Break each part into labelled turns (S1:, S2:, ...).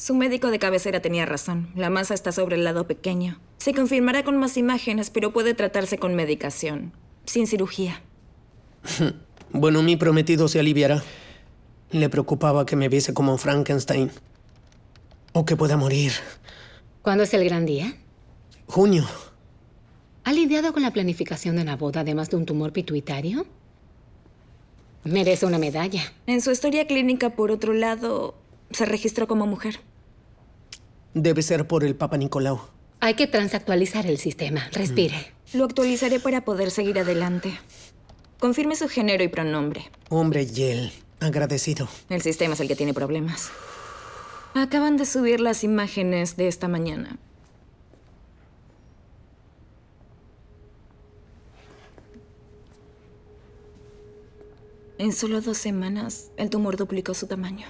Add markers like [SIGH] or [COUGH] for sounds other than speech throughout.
S1: Su médico de cabecera tenía razón. La masa está sobre el lado pequeño. Se confirmará con más imágenes, pero puede tratarse con medicación, sin cirugía.
S2: [LAUGHS]
S3: Bueno, mi prometido se aliviará. Le preocupaba que me viese como Frankenstein. O que pueda morir. ¿Cuándo es el gran día? Junio. ¿Ha lidiado con la planificación de una boda además de un tumor pituitario?
S1: Merece una medalla. En su historia clínica, por otro lado, se registró como mujer.
S3: Debe ser por el Papa Nicolau.
S1: Hay que transactualizar el sistema. Respire. Mm. Lo actualizaré para poder seguir adelante. Confirme su género y pronombre. Hombre él. Agradecido. El sistema es el que tiene problemas. Acaban de subir las imágenes de esta mañana. En solo dos semanas, el tumor duplicó su tamaño.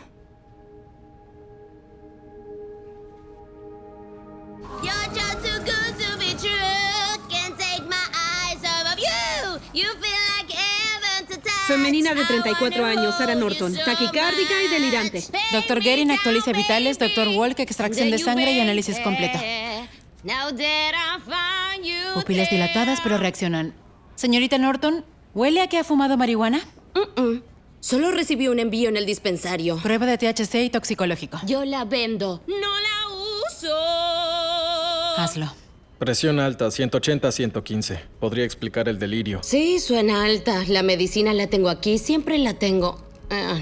S2: Femenina de 34 años, Sarah Norton. Taquicárdica y delirante. Doctor Guerin actualiza vitales, doctor Walk extracción de sangre y análisis completo. Pupilas dilatadas, pero reaccionan. Señorita Norton, ¿huele a que ha fumado marihuana? Solo recibió un envío en el dispensario. Prueba de THC y toxicológico.
S3: Yo la vendo. No la uso.
S2: Hazlo.
S4: Presión alta, 180, 115. Podría explicar el delirio.
S3: Sí, suena alta. La medicina la tengo aquí, siempre la tengo. Ah,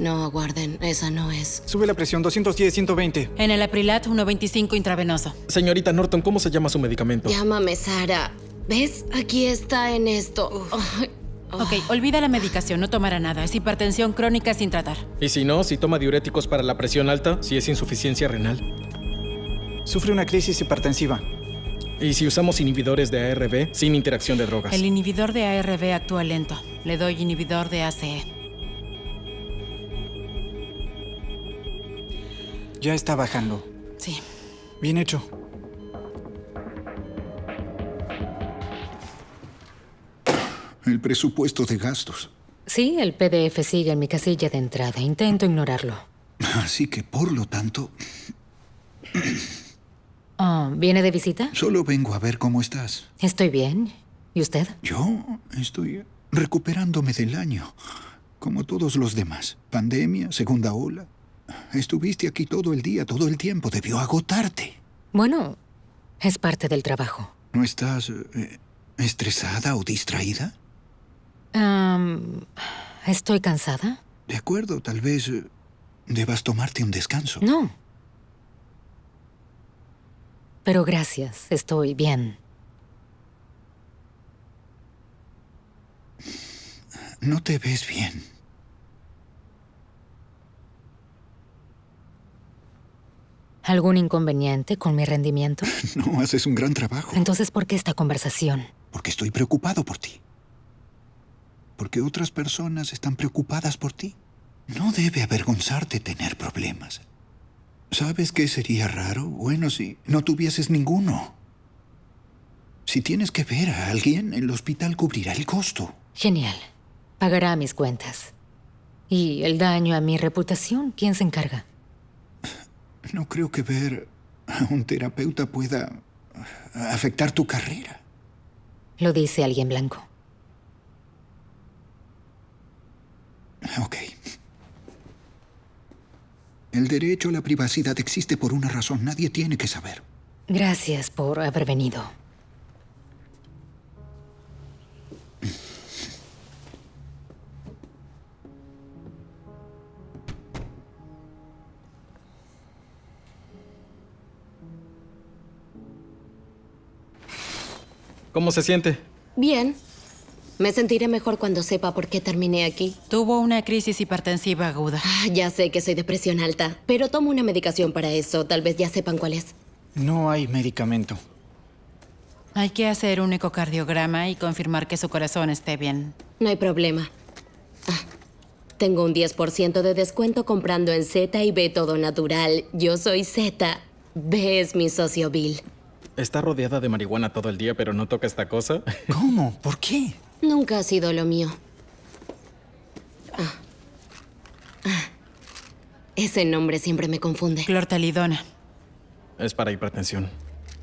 S3: no, aguarden, esa no es.
S4: Sube la presión, 210, 120.
S2: En el Aprilat, 125 intravenoso.
S4: Señorita Norton, ¿cómo se llama su medicamento?
S2: Llámame Sara. ¿Ves? Aquí está en esto. Ok, olvida la medicación, no tomará nada. Es hipertensión crónica sin tratar.
S4: Y si no, si toma diuréticos para la presión alta, si es insuficiencia renal sufre una crisis hipertensiva. ¿Y si usamos inhibidores de ARB sin interacción de drogas? El
S2: inhibidor de ARB actúa lento. Le doy inhibidor de ACE.
S5: Ya está bajando. Sí. Bien hecho. El presupuesto de gastos.
S6: Sí, el PDF sigue en mi casilla de entrada. Intento ignorarlo.
S5: Así que, por lo tanto...
S6: [CLEARS THROAT] ¿viene de visita?
S5: Solo vengo a ver cómo estás. Estoy bien. ¿Y usted? Yo estoy recuperándome del año, como todos los demás. Pandemia, segunda ola. Estuviste aquí todo el día, todo el tiempo. Debió agotarte. Bueno, es parte del trabajo. ¿No estás eh, estresada o distraída?
S6: estoy cansada.
S5: De acuerdo, tal vez eh, debas tomarte un descanso.
S6: No pero gracias, estoy bien. No te ves bien. ¿Algún inconveniente con mi rendimiento?
S5: [LAUGHS] No, haces un gran trabajo.
S6: Entonces, ¿por qué esta conversación?
S5: Porque estoy preocupado por ti. Porque otras personas están preocupadas por ti. No debe avergonzarte tener problemas. ¿Sabes qué sería raro? Bueno, si no tuvieses ninguno. Si tienes que ver a alguien, el hospital cubrirá el costo. Genial.
S6: Pagará mis cuentas. Y el daño a mi reputación, ¿quién se encarga?
S5: No creo que ver a un terapeuta pueda afectar tu carrera.
S6: Lo dice alguien blanco.
S5: Ok. El derecho a la privacidad existe por una razón. Nadie tiene que saber.
S6: Gracias por haber venido.
S4: ¿Cómo se siente?
S3: Bien, me sentiré mejor cuando sepa por qué terminé aquí. Tuvo una crisis hipertensiva aguda. Ah, ya sé que soy de presión alta, pero tomo una medicación para eso. Tal vez ya sepan cuál es.
S5: No hay medicamento.
S2: Hay que hacer un ecocardiograma y confirmar que su corazón esté bien.
S3: No hay problema. Ah, tengo un 10% de descuento comprando en Z y B todo natural. Yo soy Z. B es mi socio Bill.
S4: Está rodeada de marihuana todo el día, pero no toca esta cosa. ¿Cómo?
S3: ¿Por qué? Nunca ha sido lo mío. Ah. Ah. Ese nombre siempre me confunde. Clortalidona.
S4: Es para hipertensión.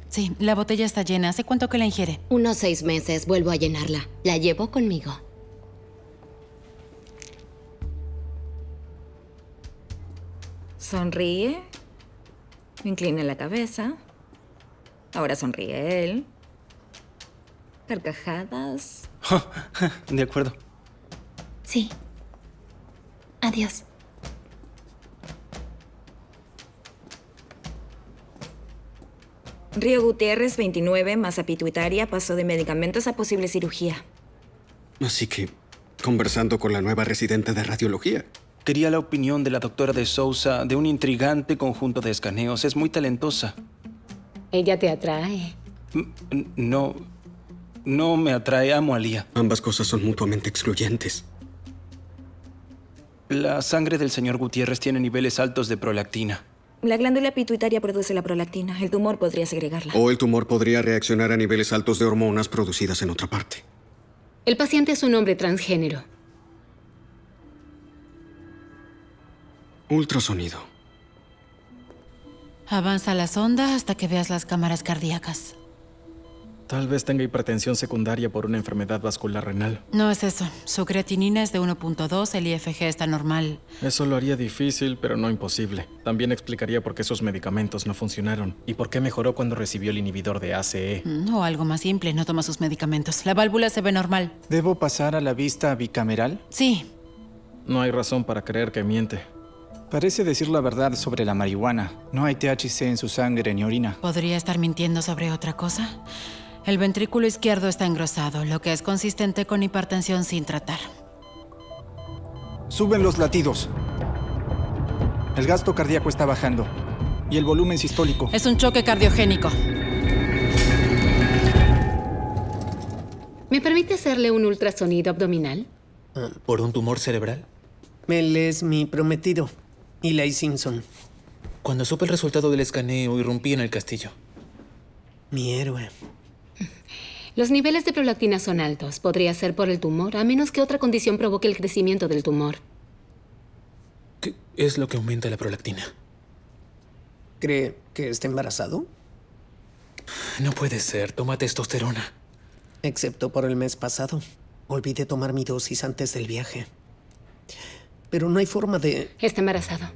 S3: Sí, la botella está llena. ¿Hace cuánto que la ingiere? Unos seis meses. Vuelvo a llenarla. La llevo conmigo.
S1: Sonríe. Inclina la cabeza. Ahora sonríe él carcajadas.
S2: [LAUGHS] de acuerdo.
S1: Sí. Adiós. Río Gutiérrez, 29, masa pituitaria, pasó de medicamentos a posible cirugía.
S5: Así que,
S4: conversando con la nueva residente de radiología. Quería la opinión de la doctora de Sousa de un intrigante conjunto de escaneos. Es muy talentosa.
S6: Ella te atrae.
S4: Mm, no, no me atrae, amo a Lía. Ambas cosas son mutuamente excluyentes. La sangre del señor Gutiérrez tiene niveles altos de prolactina.
S1: La glándula pituitaria produce la prolactina. El tumor podría segregarla.
S4: O el tumor podría reaccionar a niveles altos de hormonas producidas en otra parte.
S1: El paciente es un hombre transgénero.
S4: Ultrasonido.
S2: Avanza la sonda hasta que veas las cámaras cardíacas.
S4: Tal vez tenga hipertensión secundaria por una enfermedad vascular renal.
S2: No es eso. Su creatinina es de 1.2, el IFG está normal.
S4: Eso lo haría difícil, pero no imposible. También explicaría por qué sus medicamentos no funcionaron y por qué mejoró cuando recibió el inhibidor de ACE.
S2: Mm, o algo más simple, no toma sus medicamentos. La válvula se ve normal.
S4: ¿Debo pasar a la vista bicameral? Sí. No hay razón para creer que miente. Parece decir la verdad sobre la marihuana. No hay THC en su sangre ni orina.
S2: ¿Podría estar mintiendo sobre otra cosa? El ventrículo izquierdo está engrosado, lo que es consistente con hipertensión sin tratar.
S4: Suben los latidos. El gasto cardíaco
S2: está bajando. Y el volumen sistólico. Es un choque cardiogénico.
S3: ¿Me permite hacerle un ultrasonido abdominal?
S2: Eh, ¿Por un tumor cerebral?
S3: Él es mi prometido, Eli Simpson.
S2: Cuando supe el resultado del escaneo, irrumpí en el castillo. Mi
S5: héroe.
S3: Los niveles de prolactina son altos. Podría ser por el tumor, a menos que otra condición provoque el crecimiento del tumor.
S4: ¿Qué es lo que aumenta la prolactina? ¿Cree que está embarazado?
S5: No puede ser. Toma testosterona.
S3: Excepto por el mes pasado. Olvidé tomar mi dosis antes del viaje. Pero no hay forma de... Está embarazado.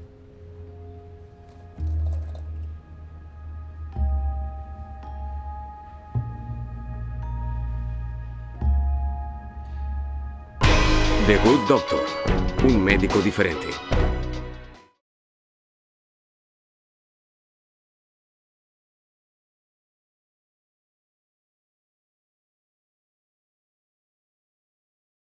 S5: The Good Doctor, un medico differente.